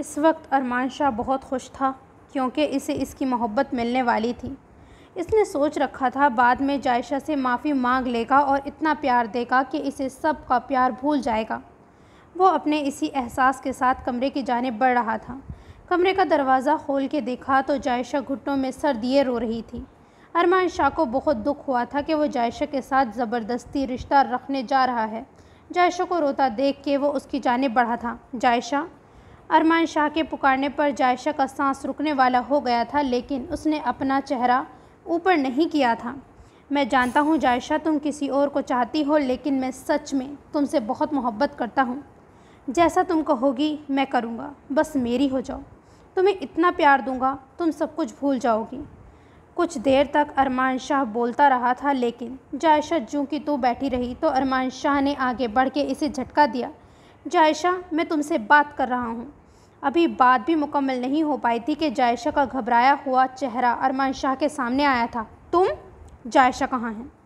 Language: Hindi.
इस वक्त अरमान शाह बहुत खुश था क्योंकि इसे इसकी मोहब्बत मिलने वाली थी इसने सोच रखा था बाद में जायशा से माफ़ी मांग लेगा और इतना प्यार देगा कि इसे सब का प्यार भूल जाएगा वो अपने इसी एहसास के साथ कमरे की जानब बढ़ रहा था कमरे का दरवाज़ा खोल के देखा तो जायशा घुटनों में सर दिए रो रही थी अरमान शाह को बहुत दुख हुआ था कि वो जायशा के साथ ज़बरदस्ती रिश्ता रखने जा रहा है जायशा को रोता देख के वो उसकी जानब बढ़ा था जायशा अरमान शाह के पुकारने पर जायशा का सांस रुकने वाला हो गया था लेकिन उसने अपना चेहरा ऊपर नहीं किया था मैं जानता हूँ जायशा तुम किसी और को चाहती हो लेकिन मैं सच में तुमसे बहुत मोहब्बत करता हूँ जैसा तुम कहोगी मैं करूँगा बस मेरी हो जाओ तुम्हें इतना प्यार दूंगा तुम सब कुछ भूल जाओगी कुछ देर तक अरमान शाह बोलता रहा था लेकिन जायशा जूँ की तू बैठी रही तो अरमान शाह ने आगे बढ़ के इसे झटका दिया जायशा मैं तुमसे बात कर रहा हूँ अभी बात भी मुकम्मल नहीं हो पाई थी कि जायशा का घबराया हुआ चेहरा अरमान शाह के सामने आया था तुम जायशा कहाँ हैं